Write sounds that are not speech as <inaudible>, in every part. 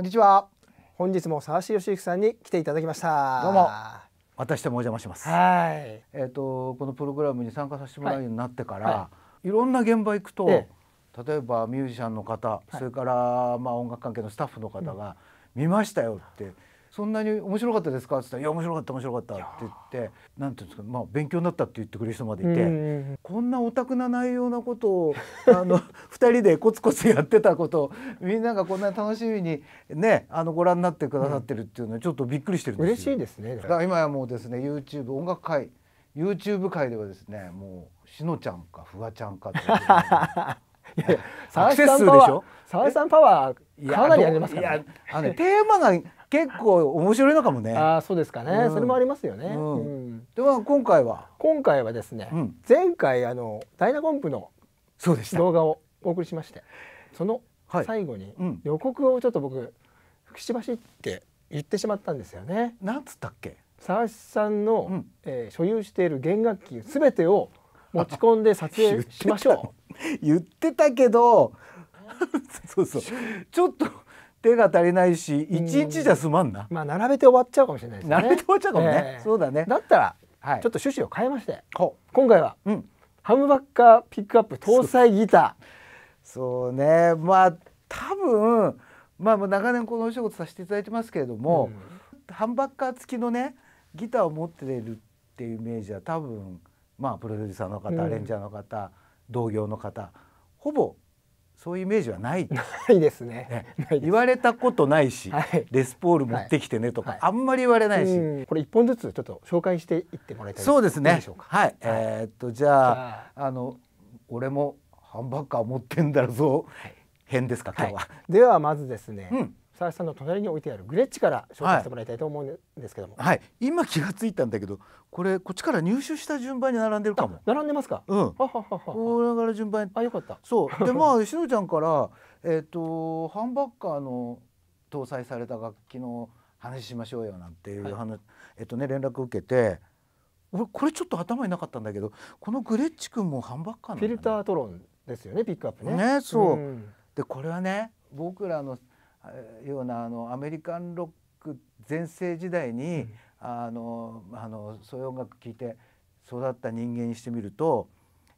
こんにちは本日も沢志義行さんに来ていただきましたどうも私でもお邪魔しますはいえっ、ー、とこのプログラムに参加させてもらうようになってから、はいはい、いろんな現場行くと、例えばミュージシャンの方、はい、それからまあ音楽関係のスタッフの方が、見ましたよってそんなに面白かったですか?」って言ったら「いや面白かった面白かった」って言って何て言うんですか、まあ、勉強になったって言ってくれる人までいてこんなオタクな内容なことを <laughs> あの2人でコツコツやってたことをみんながこんな楽しみにねあのご覧になってくださってるっていうのはちょっとびっくりしてるんですよ。嬉しいですねだから今やもうですね YouTube 音楽界 YouTube 界ではですねもうしのちゃんかふわちゃんかって <laughs> いやいや、沢井さんパワー、<laughs> 沢井さんパワーかなりありますから、ね、あの、テーマが結構面白いのかもね。あそうですかね、うん、それもありますよね。うん、では今回は今回はですね、うん、前回あのダイナコンプの動画をお送りしましてその最後に予告をちょっと僕福島市って言ってしまったんですよね。なんつったっけ沢橋さんの、うん、えー、所有している弦楽器すべてを持ち込んで撮影しましょう。言ってたけど <laughs> そうそう <laughs> ちょっと手が足りないし一日じゃ済まんな、まあ並べて終わっちゃうかもしれないですね並べて終わっちゃうかもね、えー、そうだねだったら、はい、ちょっと趣旨を変えまして今回は、うん、ハムバッカーピックアップ搭載ギターそうねまあ多分まあ長年このお仕事させていただいてますけれども、うん、ハンバッカー付きのねギターを持ってるっていうイメージは多分まあプロデューサーの方、うん、アレンジャーの方同業の方ほぼそういうイメージはないないですね、言われたことないし、レスポール持ってきてねとか、あんまり言われないし、これ一本ずつちょっと紹介していってもらいたいそうですねはい、えっとじゃああの俺もハンバーガー持ってんだぞ、編ですか今日は、ではまずですね、佐々木さんの隣に置いてあるグレッチから紹介してもらいたいと思うんですけども、はい、はい、今気がついたんだけどこれこっちから入手した順番に並んでるかも並んでますかうんはははこれから順番にあよかったそう <laughs> でまあしのちゃんからえっ、ー、とハンバッカーの搭載された楽器の話しましょうよなんていう話、はい、えっ、ー、とね連絡を受けて俺これちょっと頭になかったんだけどこのグレッチ君もハンバッカーな、ね、フィルタートロンですよねピックアップねねそう、うん、でこれはね僕らのようなあのアメリカンロック全盛時代に、うん、あのあのそういう音楽聴いて育った人間にしてみると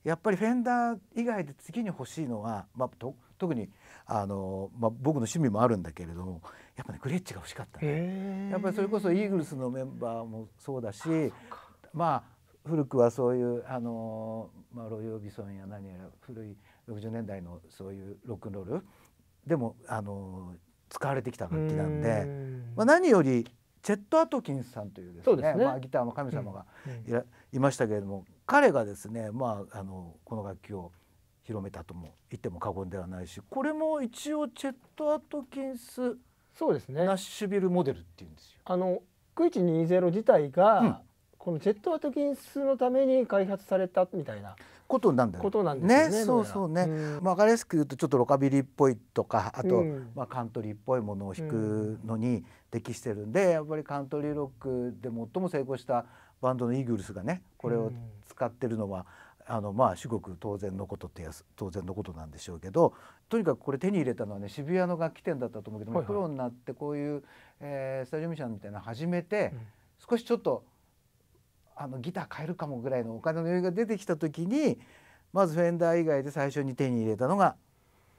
やっぱりフェンダー以外で次に欲しいのは、まあ、と特にあの、まあ、僕の趣味もあるんだけれどもやっぱねグレッチが欲しかったね。やっぱりそれこそイーグルスのメンバーもそうだしまあ古くはそういうあの、まあ、ロイ・オビソンや何やら古い60年代のそういうロックンロールでもあの使われてきた楽器なんで、まあ、何よりチェット・アトキンスさんというですね、ね、まあ、ギターの神様がい,、いましたけれども彼がですね、まあ、あのこの楽器を広めたとも言っても過言ではないしこれも一応チェット・アトキンスそうですねナッシュビルモデルっていうんですよ。あの9120自体が、うん、このジェット・アトキンスのために開発されたみたいなことなんだよことなんですねねそうそうね、うん、まあ、分かりやすく言うとちょっとロカビリーっぽいとかあと、うん、まあ、カントリーっぽいものを弾くのに適してるんで、やっぱりカントリーロックで最も成功したバンドのイーグルスがねこれを使ってるのは、あのまあ至極当然のことって当然のことなんでしょうけどとにかくこれ手に入れたのはね渋谷の楽器店だったと思うけども、プロになってこういう、えスタジオミシャンみたいなの始めて、少しちょっとあのギター買えるかもぐらいのお金の余裕が出てきた時にまずフェンダー以外で最初に手に入れたのが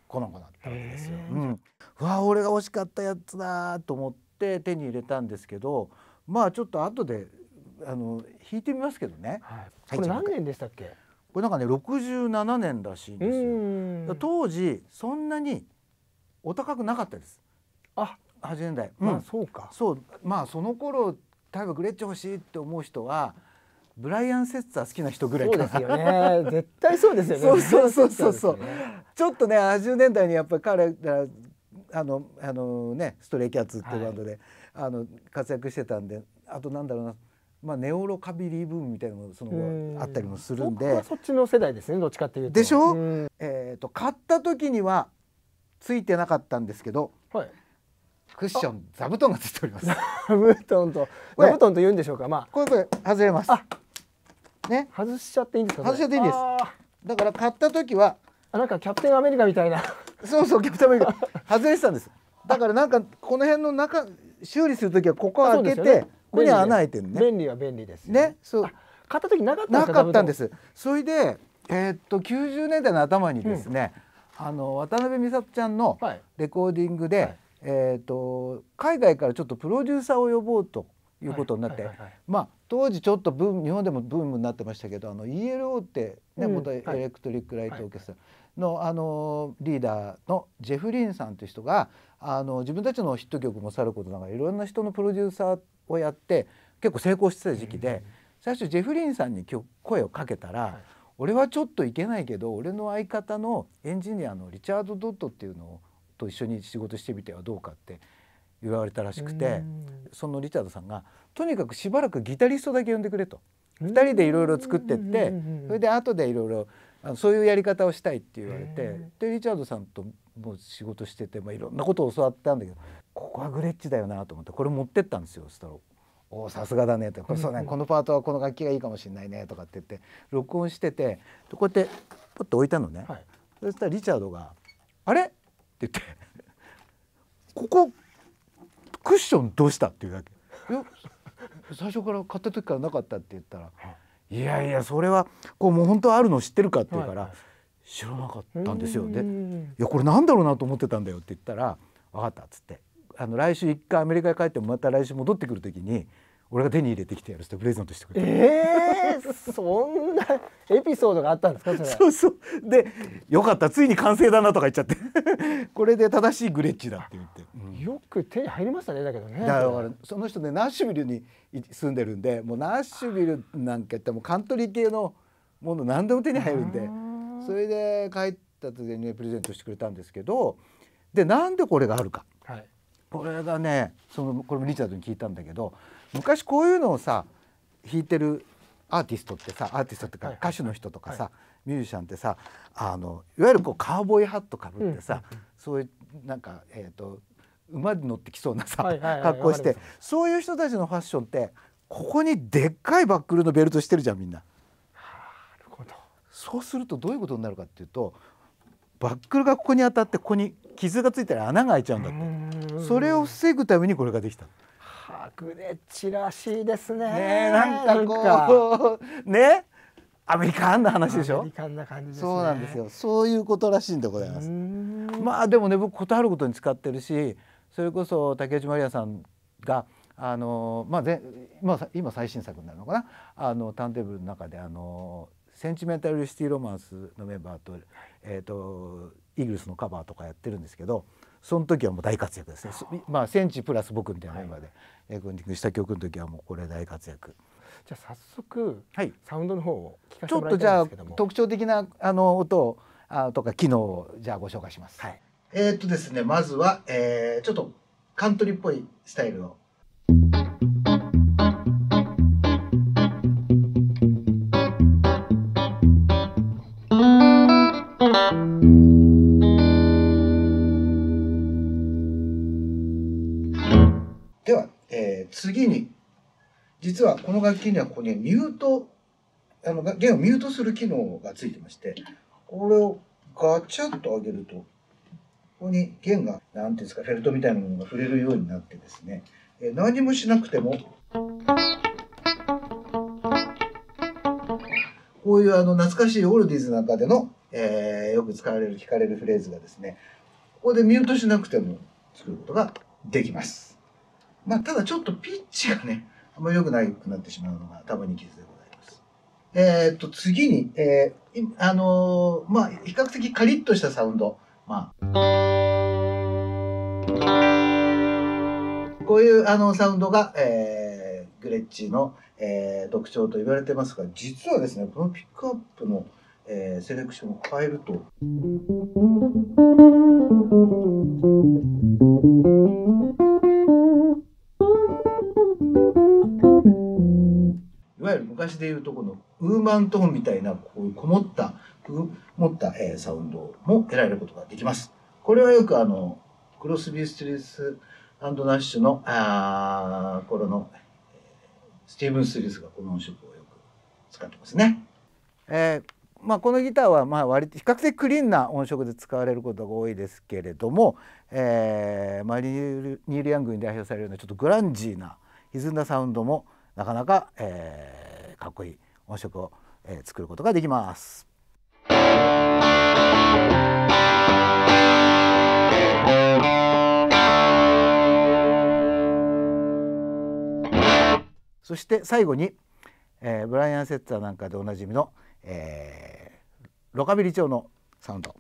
この子だったわけですよ。うん、うわ俺が欲しかったやつだと思って手に入れたんですけどまあちょっと後であの弾いてみますけどね。はい、これ何年でしたっけこれなんかね67年らしいんですよ。当時そんなにお高くなかったです。あ、80年代。うん、まあそうか。そう、まあその頃例えばグレッチ欲しいって思う人はブライアン・セッツァー好きな人ぐらいそうですよね絶対そうですよね <laughs> そうそうそうそうね、ちょっとね80年代にやっぱり彼らあのあのねストレイキャッツっていうバンドで、はい、あの活躍してたんであとなんだろうなまあ、ネオロカビリーブームみたいなのそのあったりもするんでそっちの世代ですねどっちかっていうと。でしょ、うえーと買った時にはついてなかったんですけど、はい、クッション座布団がついております座布団と <laughs> 座布団と言うんでしょうかまあこれこれ外れますね外しちゃっていいんですか外しちゃっていいんですだから買った時はあなんかキャプテンアメリカみたいなそうそうキャプテンアメリカ <laughs> 外れてたんですだからなんかこの辺の中修理する時はここ開けて、ね、ここに穴開いてるね便利は便利ですね、ね、そう買った時なかったなかったんですそれでえー、っと90年代の頭にですね、うん、あの渡辺美里ちゃんのレコーディングで、はいはいえーと、海外からちょっとプロデューサーを呼ぼうということになって、まあ当時ちょっとブーム日本でもブームになってましたけどあの ELO ってね、うん、元エレクトリック・ライト・オーケストラのはい、あのリーダーのジェフ・リンさんという人があの自分たちのヒット曲もさることながらいろんな人のプロデューサーをやって結構成功してた時期で、うん、最初ジェフ・リンさんに声をかけたら、はい、俺はちょっといけないけど俺の相方のエンジニアのリチャード・ドットっていうのをと一緒に仕事してみてはどうかって言われたらしくてそのリチャードさんがとにかくしばらくギタリストだけ呼んでくれと2人でいろいろ作ってってそれで後でいろいろそういうやり方をしたいって言われてでリチャードさんともう仕事してて、まあ、いろんなことを教わったんだけどここはグレッチだよなと思ってこれ持ってったんですよそしたら「おおさすがだね」とか「こそうね、うん、このパートはこの楽器がいいかもしれないね」とかって言って録音しててこうやってポッと置いたのね、はい、そしたらリチャードが「あれって言ってここクッションどうしたって言うだけ最初から買った時からなかったって言ったら「いやいやそれはこうもう本当あるの知ってるか?」って言うから「知らなかったんですよ」で「いやこれなんだろうなと思ってたんだよ」って言ったら「分かった」っつってあの来週一回アメリカへ帰ってもまた来週戻ってくる時に俺が手に入れてきてやるってプレゼントしてくれたえー、そんなエピソードがあったんですかそれそうそうでよかったついに完成だなとか言っちゃって <laughs> これで正しいグレッチだって言って、うん、よく手に入りましたねだけどねだからその人ねナッシュビルに住んでるんでもうナッシュビルなんか言ってもカントリー系のもの何でも手に入るんでそれで帰った時に、ね、プレゼントしてくれたんですけどでなんでこれがあるか、はい、これがねそのこれもリチャードに聞いたんだけど昔こういうのをさ弾いてるアーティストってさアーティストってか歌手の人とかさ、ミュージシャンってさあのいわゆるこうカウボーイハットかぶってさ、うん、そういうなんかえっ、ー、と馬に乗ってきそうなさ、はいはいはい、格好してそういう人たちのファッションってここにでっかいバックルのベルトしてるじゃんみんな。そうするとどういうことになるかっていうとバックルがここに当たってここに傷がついたら穴が開いちゃうんだってそれを防ぐためにこれができた。グレッチらしいですね。ねなんかこうねアメリカンな話でしょ。アメリカンな感じ、ね、そうなんですよ。そういうことらしいんでございます。まあでもね僕断ることに使ってるし、それこそ竹内まりやさんがあのまあぜあ、今最新作になるのかなあのターンテーブルの中であのセンチメンタルシティロマンスのメンバーとえっ、ー、とイーグルスのカバーとかやってるんですけど。その時はもう大活躍ですね、まあ、センチプラス僕みたいなメンバーで、はい、グンディングした曲の時はもうこれ大活躍。じゃあ早速、はい、サウンドの方を聞かせてもらいたいちょっとじゃあ特徴的なあの音あとか機能をじゃあご紹介します。はい、えー、っとですねまずは、えー、ちょっとカントリーっぽいスタイルのでは、えー、次に、実はこの楽器にはここにミュート、あの弦をミュートする機能がついてまして、これをガチャッと上げると、ここに弦が、なんていうんですか、フェルトみたいなものが触れるようになってですね、えー、何もしなくても、こういうあの懐かしいオルディーズなんかでの、えー、よく使われる、聞かれるフレーズがですね、ここでミュートしなくても作ることができます。まあ、ただちょっとピッチがね、あんま良くなくなってしまうのが多分に傷でございます。えー、っと、次に、えー、あのー、まあ、比較的カリッとしたサウンド。まあ、こういうあのサウンドが、えー、グレッチの、えー、特徴と言われてますが、実はですね、このピックアップの、えー、セレクションを変えると。いわゆる昔でいうとこのウーマントーンみたいなこういうこもった持った、えー、サウンドも得られることができます。これはよくあのクロスビー・ストリースナッシュのあ頃のスティーブン・スリースがこの音色をよく使ってますね。えーまあ、このギターはまあ割と比較的クリーンな音色で使われることが多いですけれども、えーまあ、ニール・ヤングに代表されるようなちょっとグランジーな歪んだサウンドも、なかなか、えー、かっこいい音色を、えー、作ることができます。そして最後に、えー、ブライアン・セッツァーなんかでおなじみの、えー、ロカビリ調のサウンド。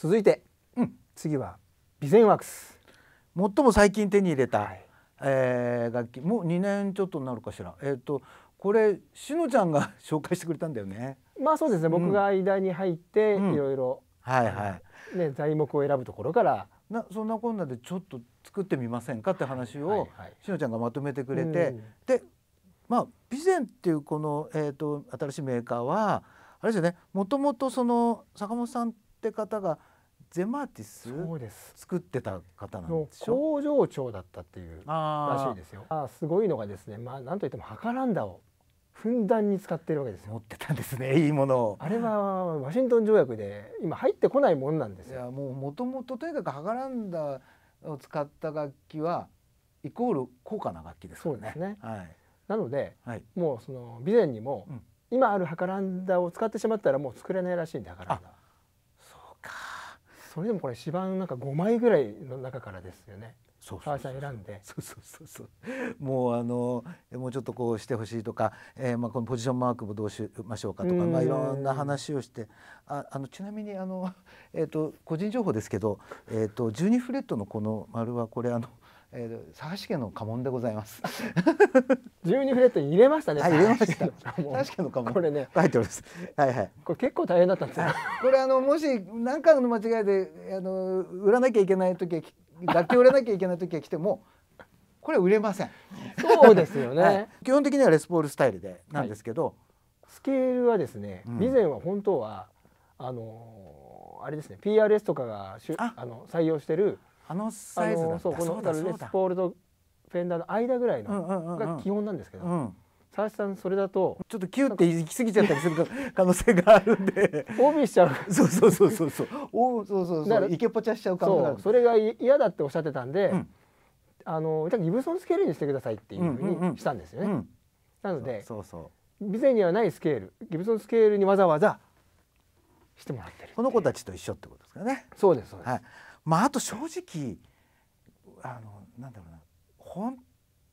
続いて、うん、次は備前ワークス最も最近手に入れた、はい、えー、楽器もう2年ちょっとになるかしらえっ、ー、とこれしのちゃんが <laughs> 紹介してくれたんだよねまあそうですね、うん、僕が間に入っていろいろはいはいね材木を選ぶところからなそんなこんなでちょっと作ってみませんかって話を、はいはい、しのちゃんがまとめてくれて、うん、でまあ備前っていうこの、えーと、と新しいメーカーはあれですよねもともとその坂本さんって方がゼマーティス作ってた方なんでしょ工場長だったっていうらしいですよあすごいのがですねまあなんといってもハカランダをふんだんに使ってるわけです持ってたんですねいいものあれはワシントン条約で今入ってこないもんなんですよいやもうもともととにかくハガランダを使った楽器はイコール高価な楽器ですからねそうですね、はい、なので、はい、もうその備前にも、うん、今あるハガランダを使ってしまったらもう作れないらしいんでハガランダそれでもこれ芝の中5枚ぐらいの中からですよね。そうそう選んでそうそうそうそうもうあのもうちょっとこうしてほしいとか、えー、まあこのポジションマークもどうしましょうかとかまあいろんな話をしてああのちなみにあのえっ、ー、と個人情報ですけどえっ、ー、と12フレットのこの丸はこれあのえー、佐賀市の家紋でございます。<laughs> 十二フレットに入れましたね。はい、入れました。確 <laughs> かの家紋。これね、書いております。はいはい。これ結構大変だったんですよ。これあのもし何かの間違いであの売らなきゃいけない時楽器売らなきゃいけない時が来ても。これ売れません。そうですよねはい、基本的にはレスポールスタイルでなんですけど、はい、スケールはですね、以前は本当はあのあれですね、PRS とかがしゅあの採用してるあのサイズだったそうこのレスポールとフェンダーの間ぐらいのが基本なんですけど、うん、佐々木さんそれだとちょっとキュッって行き過ぎちゃったりする可能性があるんでオービーしちゃう <laughs> そうそうそうそうそうおそうそうそういけぽちゃしちゃう感がそれが嫌だっておっしゃってたんで、うん、あのギブソンスケールにしてくださいっていうふうにしたんですよね、うんうんうん、なのでそうそう備前にはないスケールギブソンスケールにわざわざしてもらってるこの子たちと一緒ってことですかねそうですそうです、はいまあ、あと正直あのなんだろうな本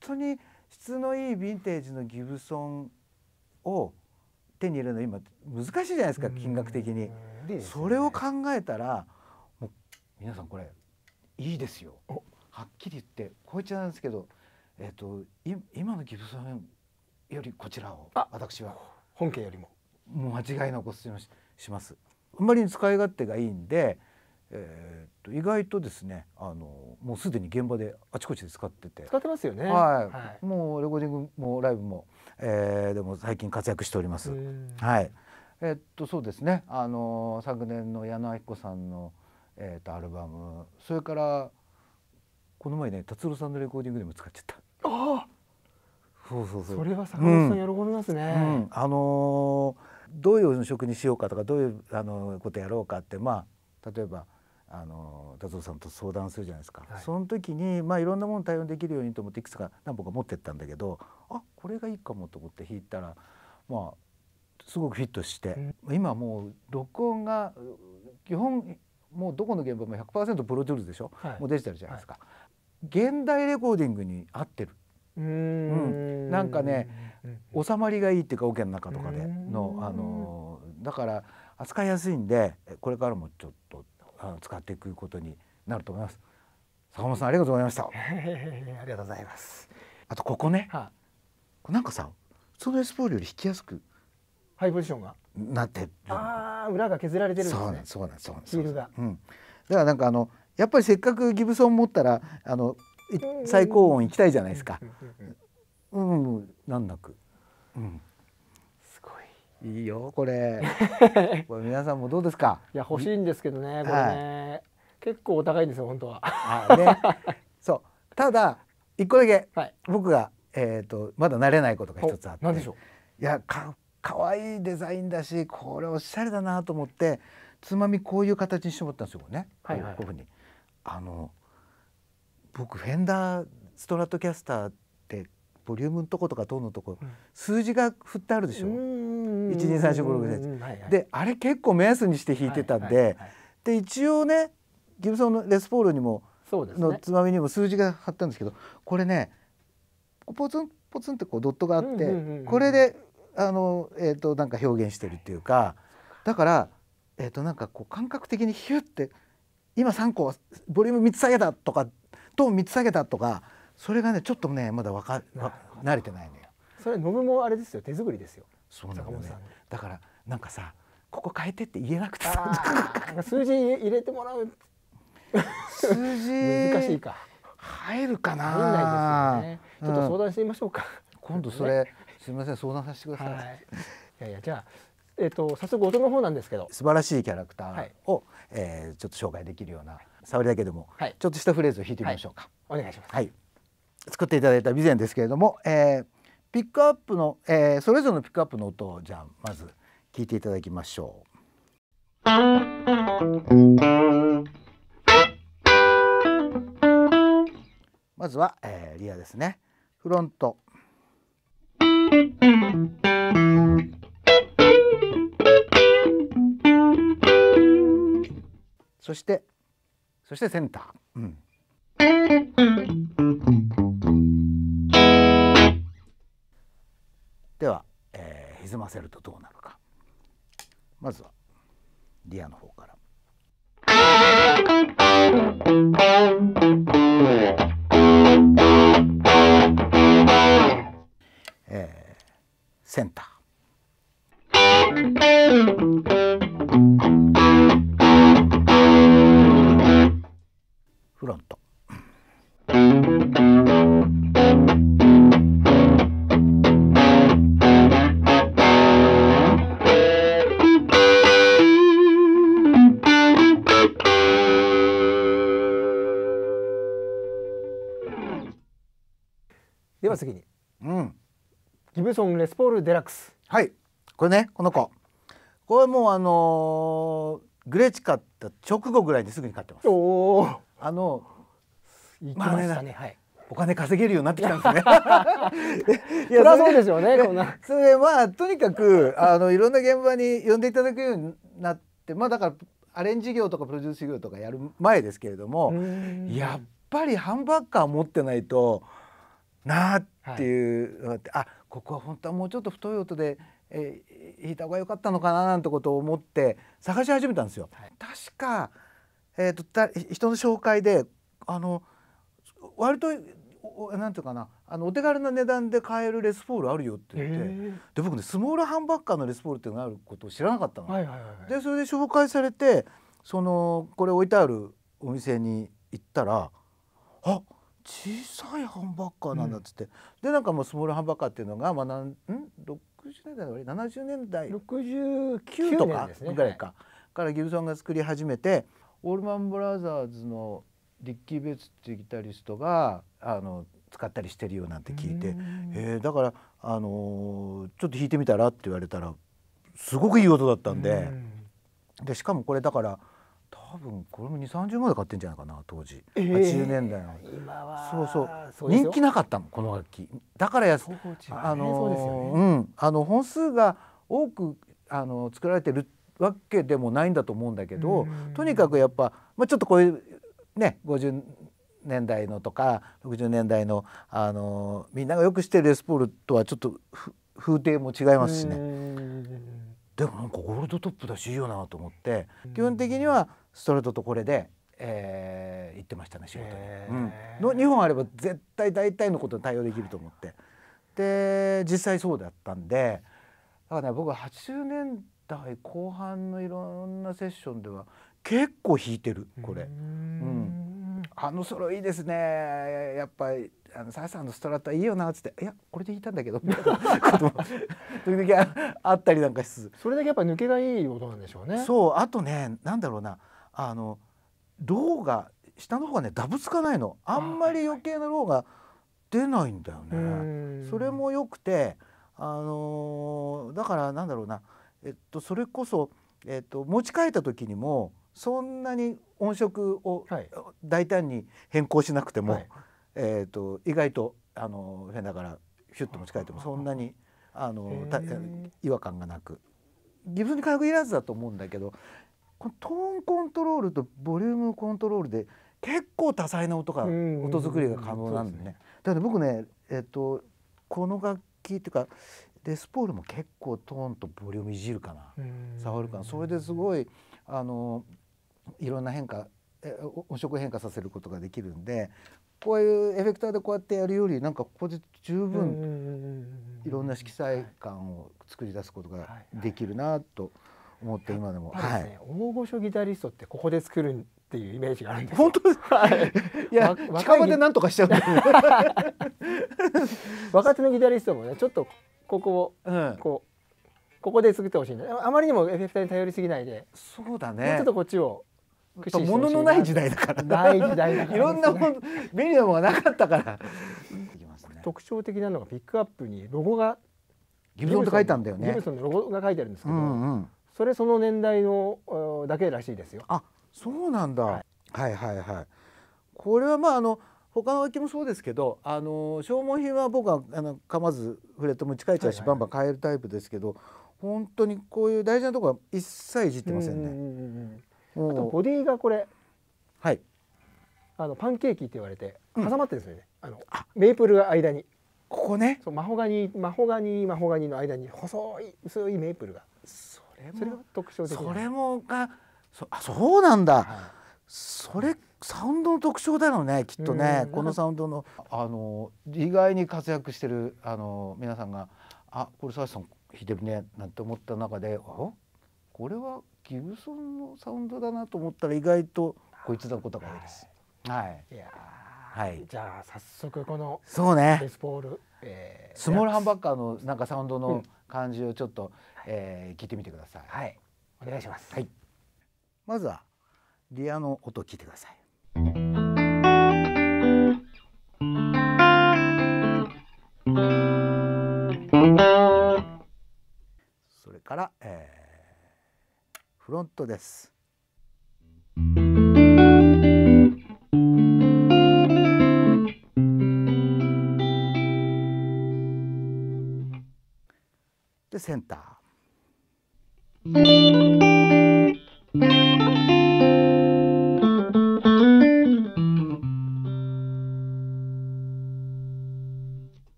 当に質のいいヴィンテージのギブソンを手に入れるの今難しいじゃないですか金額的に。それを考えたらもう皆さんこれいいですよ。はっきり言ってこうつっちゃうんですけど、えーと、い今のギブソンよりこちらを私は本家よりももう間違いなくおすすめします。あんまり使い勝手がいいんでえー、と意外とですねあのもうすでに現場であちこちで使ってて使ってますよね、はい、はい、もうレコーディングもライブも、えー、でも最近活躍しております。はいえー、っとそうですねあの昨年の矢野明子さんの、えー、っとアルバムそれからこの前ね達郎さんのレコーディングでも使っちゃった。ああそうそうそうそれは坂本さん喜びますね。うんうん、あのどういう職にしようかとかどういうあのことやろうかってまあ例えば。あの達夫さんと相談するじゃないですか、はい、その時に、まあ、いろんなもの対応できるようにと思っていくつか何本か持ってったんだけどあこれがいいかもと思って弾いたらまあすごくフィットして、うん、今もう録音が基本もうどこの現場も100%プロデュースでしょ、はい、もうデジタルじゃないですか、はい、現代レコーディングに合ってるうん、うん、なんかね収まりがいいっていうかオケの中とかでのあのだから扱いやすいんでこれからもちょっとあの使っていくことになると思います。坂本さんありがとうございました。<laughs> ありがとうございます。あとここね、はあ、なんかさ、普通のエスポールより引きやすくハイポジションがなってああ裏が削られてるんですね。そうなんそうなんそうなん。ヒールが。うん。だからなんかあのやっぱりせっかくギブソン持ったらあの最高音行きたいじゃないですか。うん、うん、なんなく。うん。いいよこれ <laughs> これ皆さんもどうですかいや欲しいんですけどねこれね、はい、結構お高いんですよ本当は。ね、<laughs> そうただ一個だけ、はい、僕が、えーと、まだ慣れないことが一つあって何でしょういやか可愛いいデザインだしこれおしゃれだなと思ってつまみこういう形にしてもったんですよね、はいはい、こういうふうに。あの僕フェンダーストラットキャスターボリュームのとことか等のとこ、うん、数字が振ってあるでしょ1234567、はいであれ結構目安にして弾いてたんで、はいはいはい、で一応ねギブソンのレスポールにも、ね、のつまみにも数字が貼ったんですけどこれねポツンポツンってこうドットがあって、うんうん、これであの、えーと、なんか表現してるっていうか、はい、だから、えーと、となんかこう感覚的にヒュッて今3個ボリューム3つ下げたとかトーン3つ下げたとか。それがねちょっとねまだわか慣れてないのよそれ飲むもあれですよ手作りですよそうなんだ、ね、だからなんかさここ変えてって言えなくてさ数字入れてもらう数字難しいか入るかな、ねうん、ちょっと相談してみましょうか、今度それ、すみません相談させてください、い、やいやじゃえーと、と早速音の方なんですけど素晴らしいキャラクターを、はい、えー、ちょっと紹介できるような触りだけでも、はい、ちょっとしたフレーズを弾いてみましょうか、はい、お願いします、はい作っていただいた備前ですけれども、えー、ピックアップの、えー、それぞれのピックアップの音をじゃあまず聞いていただきましょう。まずは、えー、リアですね。フロント。そしてそしてセンター。うん歪ませるとどうなるかまずはリアの方から。えー、センター。では次に、うん、ギブソンレスポールデラックスはいこれねこの子これもうあのー、グレッチ買った直後ぐらいですぐに買ってますおおあの行きましたね、はい、お金稼げるようになってきたんですね。<laughs> いやそうですよねこんな。それあとにかくあのいろんな現場に呼んでいただくようになってまあだからアレンジ業とかプロデュース業とかやる前ですけれどもやっぱりハンバーガー持ってないと。なっていうのがあって、はい、あここは本当はもうちょっと太い音で、えー、弾いた方が良かったのかななんてことを思って探し始めたんですよ。はい、確か、えーと、た人の紹介であの割と何ていうかなあのお手軽な値段で買えるレスポールあるよって言って、えー、で僕ねスモールハンバッカーのレスポールっていうのがあることを知らなかったの。はいはいはい、でそれで紹介されてそのこれ置いてあるお店に行ったらあっ小さいハンバーガーなんだっつって、うん、でなんかもうスモールハンバーガーっていうのが、まあ、なんん60年代の70年代69とかぐらいか、ねはい、からギブソンが作り始めてオールマン・ブラザーズのリッキー・ベッツっていうギタリストがあの使ったりしてるよなんて聞いて「えー、だから、あのー、ちょっと弾いてみたら?」って言われたらすごくいい音だったんで。んでしかもこれだから多分これも2三3 0万で買ってんじゃないかな当時、えー、80年代の今はそうそう人気なかったのこの楽器だから安あの、ね、うんあの本数が多くあの作られてるわけでもないんだと思うんだけどとにかくやっぱ、まあ、ちょっとこういうね50年代のとか60年代のあのみんながよくしてるレスポールとはちょっと風景も違いますしね。でもなんかゴールドトップだしいいよなと思って基本的にはストレートとこれで、えー、行ってましたね仕事に、うん、の2本あれば絶対大体のことに対応できると思って、で実際そうだったんでだからね僕は80年代後半のいろんなセッションでは結構弾いてるこれ。うん、あのソロいいですねやっぱりあのサイさんのストラットいいよなっつって「いやこれで弾いたんだけど」みたいなことも <laughs> 時々あったりなんかしつつそれだけやっぱ抜けがいい音なんでしょうねそうあとねなんだろうなあの銅が下の方がねダブつかないのあんまり余計なロが出ないんだよね。それも良くてあのだからなんだろうな、えっと、それこそ、えっと、持ち替えた時にもそんなに音色を大胆に変更しなくても、はい、えっと意外とあの変だからヒュッと持ち替えてもそんなにあの違和感がなく。ギブに軽くいらずだと思うんだけどこのトーンコントロールとボリュームコントロールで結構多彩な音が音作りが可能なんでね。だって僕ねえっ、とこの楽器っていうかデスポールも結構トーンとボリュームいじるかな触るかなそれですごいあのいろんな変化音色変化させることができるんでこういうエフェクターでこうやってやるよりなんかここで十分いろんな色彩感を作り出すことができるなと。はいはい思って今でも、ね、はい、大御所ギタリストってここで作るっていうイメージがあるんです本当ですか、い、いや近場で何とかしちゃう若手のギタリストもねちょっとここを、うん、こうここで作ってほしいんだあまりにもエフェクターに頼りすぎないでそうだねもうちょっとこっちをもののない時代だからない時代だから、ね、いろんなもの便利なものがなかったから、特徴的なのがピックアップにロゴがギブソンって書いたんだよねギブソンのロゴが書いてあるんですけど、うんうんそれその年代のだけらしいですよ。あそうなんだ、はい、はいはいはいこれはまああの他の楽もそうですけどあの消耗品は僕はあのかまずフレットも近いちゃうし、はいはいバンバン買えるタイプですけど本当にこういう大事なとこは一切いじってませんね。うんうんうん、あとボディがこれはいあのパンケーキって言われて挟まってるんですよね、うん、あのメープルが間にここねそうマホガニマホガニマホガニの間に細い薄いメープルがそれが特徴的それもがそあそうなんだ、はい、それサウンドの特徴だろうねきっとねこのサウンドのあの意外に活躍してるあの皆さんが「あこれ澤橋さん弾いてるね」なんて思った中で「あこれはギブソンのサウンドだな」と思ったら意外とこいつだことが多いです。はい、はい、いやはい、じゃあ早速このそうねレスポールえー、スモールハンバッカーのなんかサウンドの感じをちょっと、うん、えー、聞いてみてください。はい、お願いします。はい、まずはリアの音を聞いてください。それから、えー、フロントです。センター。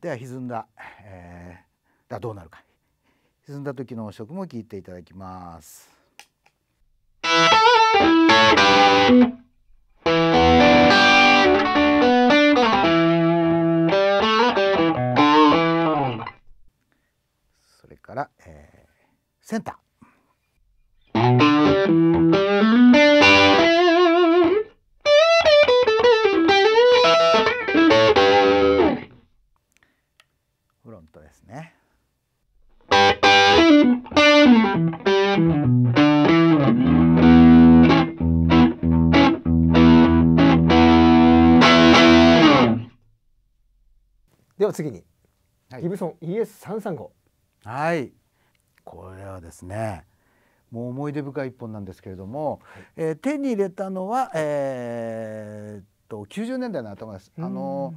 では歪んだ、えー、だどうなるか歪んだ時の音色も聞いていただきます。から、えー、センター。フロントですね。では次に、イブソン e s 三三五。はいこれはですねもう思い出深い一本なんですけれども、はい、えー、手に入れたのは、えー、っと90年代の頭です。あの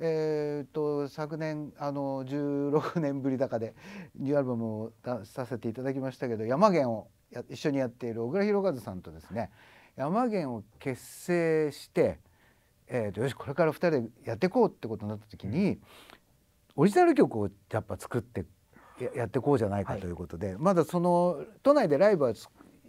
えーと、と昨年あの16年ぶりだかでニューアルバムを出させていただきましたけど山源を一緒にやっている小倉弘和さんとですね山源を結成して、えーと、とよしこれから2人でやっていこうってことになった時に、うん、オリジナル曲をやっぱ作ってやってこうじゃないかということで、はい、まだその都内でライブは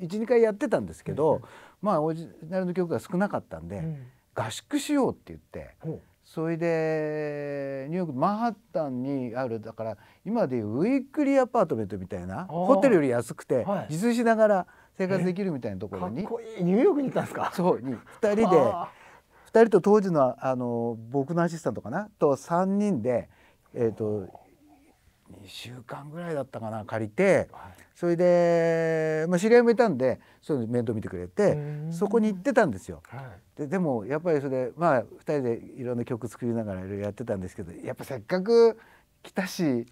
12回やってたんですけど、うん、まあオリジナルの曲が少なかったんで、うん、合宿しようって言って、うん、それでニューヨークマンハッタンにあるだから今でいうウィークリーアパートメントみたいなホテルより安くて、はい、自炊しながら生活できるみたいなところにニューヨークに行ったんですかそうに2人で2人と当時のあの僕のアシスタントかなと3人でえっ、ー、と2週間ぐらいだったかな借りて、はい、それで、まあ、知り合いもいたんでそういう面倒見てくれてそこに行ってたんですよ。はい、ででもやっぱりそれまあ2人でいろんな曲作りながらいろいろやってたんですけどやっぱせっかく来たし、はい、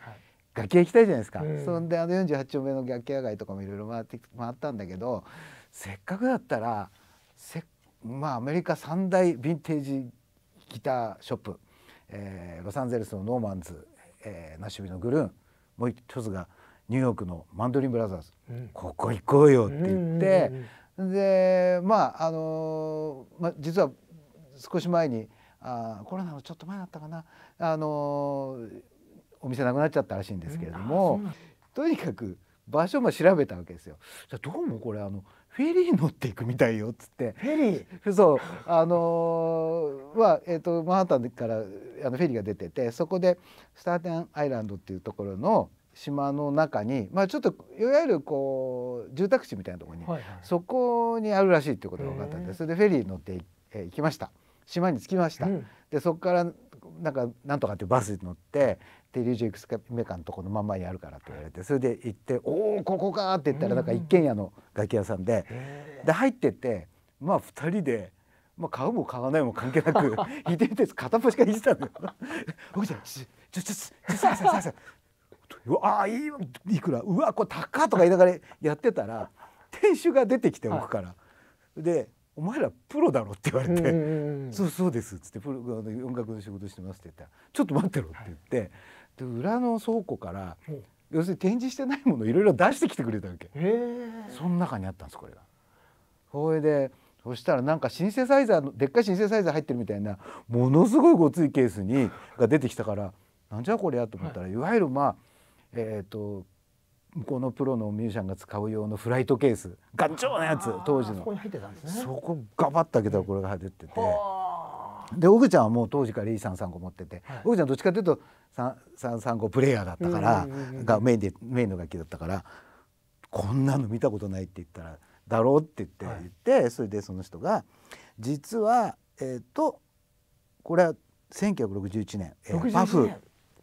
楽器屋行きたいじゃないですか。そんであの48丁目の楽器屋街とかもいろいろ回って回ったんだけどせっかくだったらせまあアメリカ三大ヴィンテージギターショップ、えー、ロサンゼルスのノーマンズ、えー、ナシビのグルーンもう一つがニューヨークのマンドリンブラザーズ、うん、ここ行こうよって言って、でまああのー、まあ、実は少し前にあコロナのちょっと前だったかな、あのー、お店なくなっちゃったらしいんですけれども、うん、とにかく場所も調べたわけですよ。じゃどうもこれあのフェリー乗っていくみたいよっつってフェリーそうあのー、は、えーと、マンハッタンからあのフェリーが出ててそこでスターテンアイランドっていうところの島の中に、まあ、ちょっといわゆるこう住宅地みたいなところに、はいはい、そこにあるらしいっていうことが分かったんです、それでフェリー乗ってえー、行きました島に着きました、うん、でそこからなんかなんとかっていうバスに乗ってで21目かのとこのまんまにあるからって言われてそれで行って「おおここか!」って言ったらなんか一軒家の楽器屋さんでで入ってってまあ2人で。まあ、買うも買わないも関係なく弾 <laughs> いてみて片っ端から弾いてたんだよ。僕じゃんちょちょちょちょさあちょさああいいいくらうわこれ高とか言いながらやってたら店主が出てきて奥から。でお前らプロだろって言われて「そうそうです」っつって「プロ音楽の仕事してます」って言ったら「ちょっと待ってろ」って言って、で裏の倉庫から要するに展示してないものをいろいろ出してきてくれたわけその中にあったんですこれが。それでそしたらなんかシンセサイザーのでっかいシンセサイザー入ってるみたいなものすごいごついケースにが出てきたからなんじゃこれやと思ったら、はい、いわゆるまあえっ、ー、と向こうのプロのミュージシャンが使う用のフライトケース頑丈なやつ当時のそこに入ってたんですそこガバッと開けたらこれが入ってて、うん、で奥ちゃんはもう当時からいい335持ってて、はい、奥ちゃんどっちかというと335プレイヤーだったから、がメインでメインの楽器だったからこんなの見たことないって言ったら「だろう?」って言って、はい、言ってそれでその人が実はえっ、ー、とこれは1961年、えー、パフ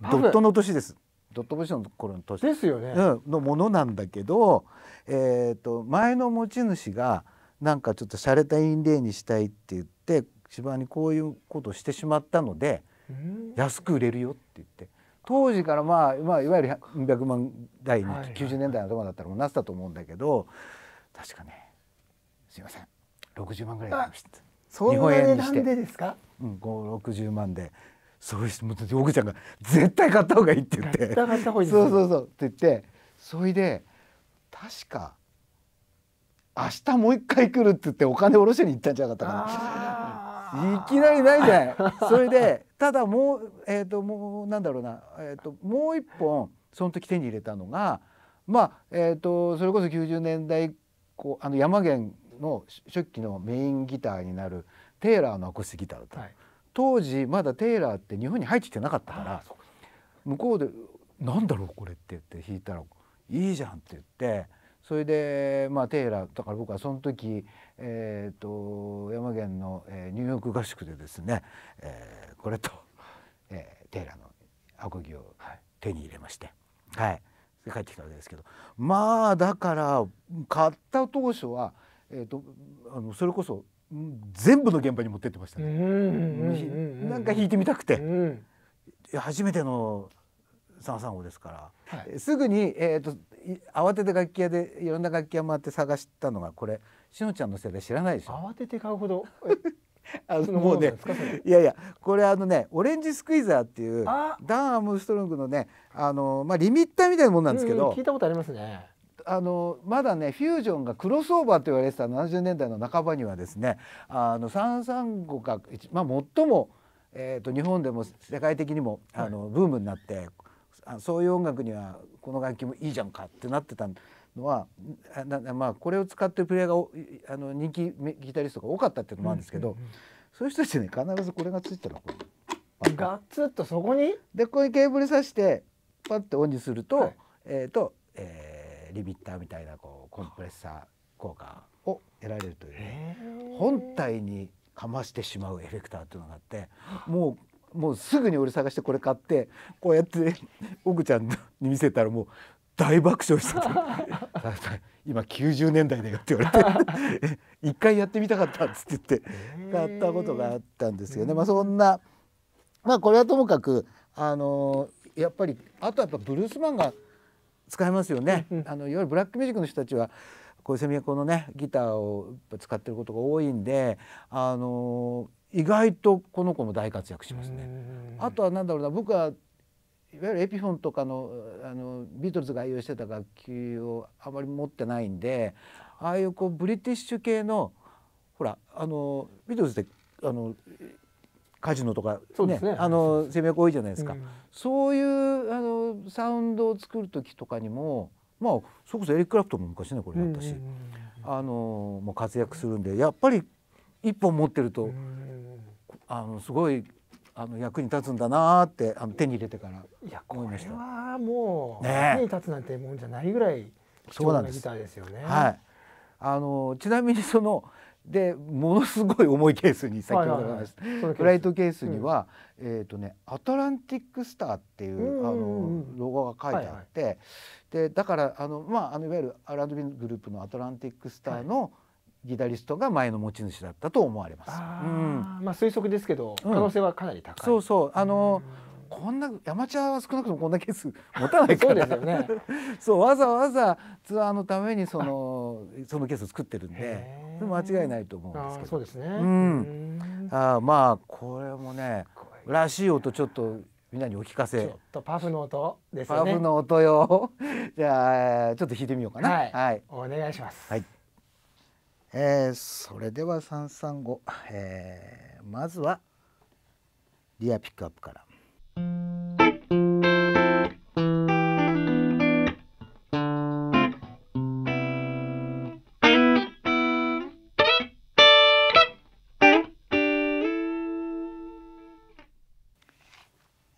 ドットの年です。ドットポシの頃の年ですよね、うん、のものなんだけど、えーと、と前の持ち主がなんかちょっと洒落たインレイにしたいって言って芝にこういうことをしてしまったので安く売れるよって言って当時からまあ、まあ、いわゆる100万台に90年代のとこだったらもうなってたと思うんだけど確かねすいません60万ぐらいでした日本円にしてでですか、うん、560万でそういうも奥ちゃんが「絶対買った方がいい」って言って「そうそうそう」って言ってそれで確か明日もう一回来るって言ってお金下ろしに行ったんじゃなかったかな。いきなりないじゃないそれでただもうえっ、ー、ともうなんだろうな、えーと、もう一本その時手に入れたのがまあえっ、ー、とそれこそ90年代こうあの山源の初期のメインギターになるテイラーのアコースギターだった、はい、当時まだテイラーって日本に入ってきてなかったから向こうで「なんだろうこれ」って言って弾いたら「いいじゃん」って言ってそれでまあテイラーだから僕はその時えーと、山源の、えー、ニューヨーク合宿でですね、えー、これと、えー、テイラーのアコギを手に入れまして、はい、帰ってきたわけですけどまあだから買った当初は、えーと、あのそれこそ全部の現場に持ってってましたね。なんか弾いてみたくて、うん初めての三三五ですから、はい、すぐに、えーと、と慌てて楽器屋でいろんな楽器屋回って探したのがこれ。しのちゃんの世代知らないでしょ慌てて買うほど <laughs> あのもうねいやいやこれあのねオレンジスクイーザーっていうダン・アームストロングのねあの、まあ、リミッターみたいなもんなんですけど、うんうん、聞いたことありますねあのまだねフュージョンがクロスオーバーと言われてた70年代の半ばにはですねあの335が、まあ、最も、えーと、日本でも世界的にもあの、はい、ブームになってあそういう音楽にはこの楽器もいいじゃんかってなってたんですのはまあ、これを使ってるプレイヤーがあの人気ギタリストが多かったっていうのもあるんですけど、うんうんうん、そういう人たちね必ずこれがついたらこうガッツッとそこにでここにケーブル挿してパッてオンにすると、はい、えっ、ー、と、えー、リミッターみたいなこうコンプレッサー効果を得られるという、ね、本体にかましてしまうエフェクターっていうのがあってもうもうすぐに俺探してこれ買ってこうやって奥ちゃんに見せたらもう大爆笑した <laughs> 今90年代だよって言われて <laughs> 一回やってみたかったっつって言ってやったことがあったんですよね。まあ、そんなまあこれはともかくあのー、やっぱりあとはやっぱブルースマンが使えますよね。あのいわゆるブラックミュージックの人たちはこういうセミエコのねギターを使ってることが多いんであのー、意外とこの子も大活躍しますね。あとはなんだろうな僕はいわゆるエピフォンとかのあのビートルズが愛用してた楽器をあまり持ってないんでああいうこうブリティッシュ系のほらあのビートルズってあのカジノとか、ねね、あの生命多いじゃないですか、うん、そういうあのサウンドを作る時とかにもまあそれこそエリック・クラプトンも昔ねこれやったし、あのもう活躍するんでやっぱり一本持ってると、あのすごいあの役に立つんだなってあの手に入れてからいやこれはもう、ね、手に立つなんてもんじゃないぐらい貴重なギターですよね。はい、あのちなみにそのでものすごい重いケースに先ほど話した、ははい、フライトケースには、うん、えっ、とね「アトランティック・スター」っていうう、あのロゴが書いてあって、はいはい、でだからあの、まあ、あのいわゆるアラド r ングループの「アトランティック・スターの」の、はいギタリストが前の持ち主だったと思われます。うん、まあ推測ですけど、可能性はかなり高い。うん、そうそうあのこんな山茶は少なくともこんなケース持たないからそう、ね、<laughs> わざわざツアーのためにそのそのケースを作ってるんで間違いないと思うんですけどそうですね、うん、あまあこれもねらしい音ちょっとみんなにお聞かせちょっとパフの音ですねパフの音よ <laughs> じゃあちょっと弾いてみようかな、はい、はい、お願いします、はいえー、それでは335、えー、まずはリアピックアップから。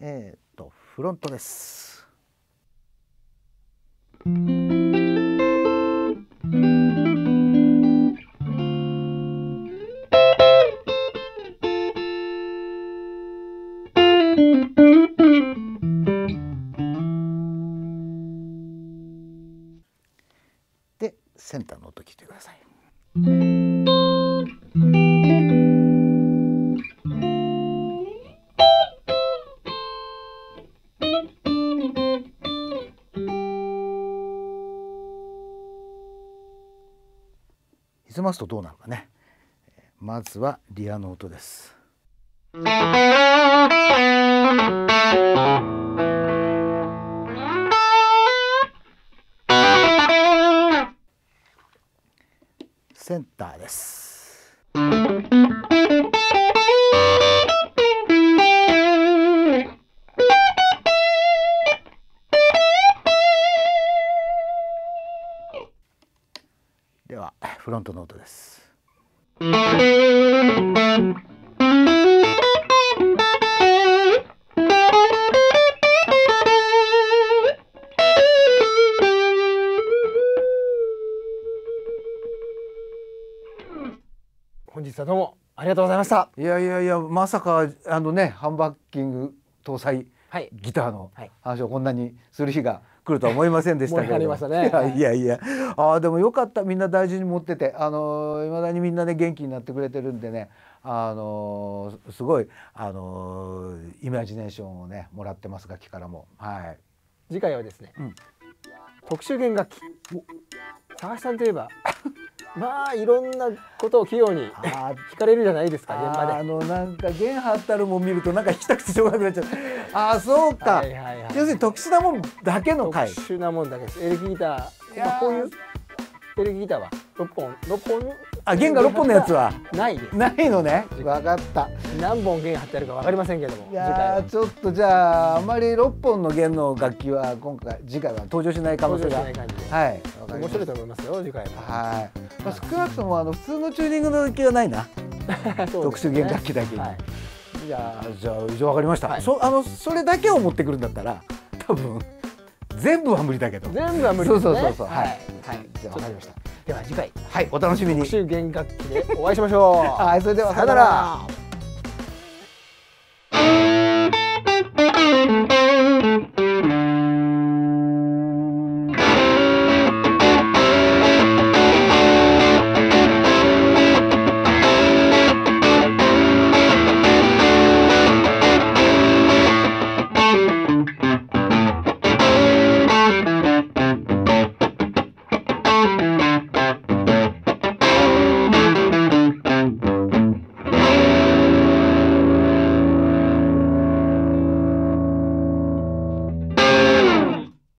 えっ、とフロントです。とどうなるかねまずはリアの音です。センターです。フロントノートです。本日はどうもありがとうございましたいやいやいやまさかあのねハンバッキング搭載はい、ギターの話をこんなにする日が来るとは思いませんでしたけど <laughs> ね、いやいやあでもよかったみんな大事に持っててあのいまだにみんなね元気になってくれてるんでねあのすごいあのイマジネーションをねもらってます楽器からも。はい、次回はですね、うん、特殊弦楽器高橋さんといえばまあいろんなことを器用に聞かれるじゃないですか現場であのなんか弦張ったるもん見るとなんか弾きたくてしょうがなくなっちゃうああそうか、はいはいはい、要するに特殊なもんだけの回特殊なもんだけですエレキギターこういうエレキギターは6本6本あ弦が六本のやつは <laughs> ないですないのね分かった何本弦張ってあるか分かりませんけどもいやちょっとじゃああまり6本の弦の楽器は今回次回は登場しない可能性がはい面白いと思いますよ次回ははい、まあ、少なくともあの普通のチューニングの楽器はないな、<laughs> <laughs> 特殊弦楽器だけに、はい、じゃあじゃ以上分かりました、はい、そあのそれだけを持ってくるんだったら多分全部は無理だけど全部は無理ですねそうそうそうそうはい、はい、じゃあ分かりましたでは次回はいお楽しみに週弦楽器でお会いしましょう <laughs> はいそれではさよなら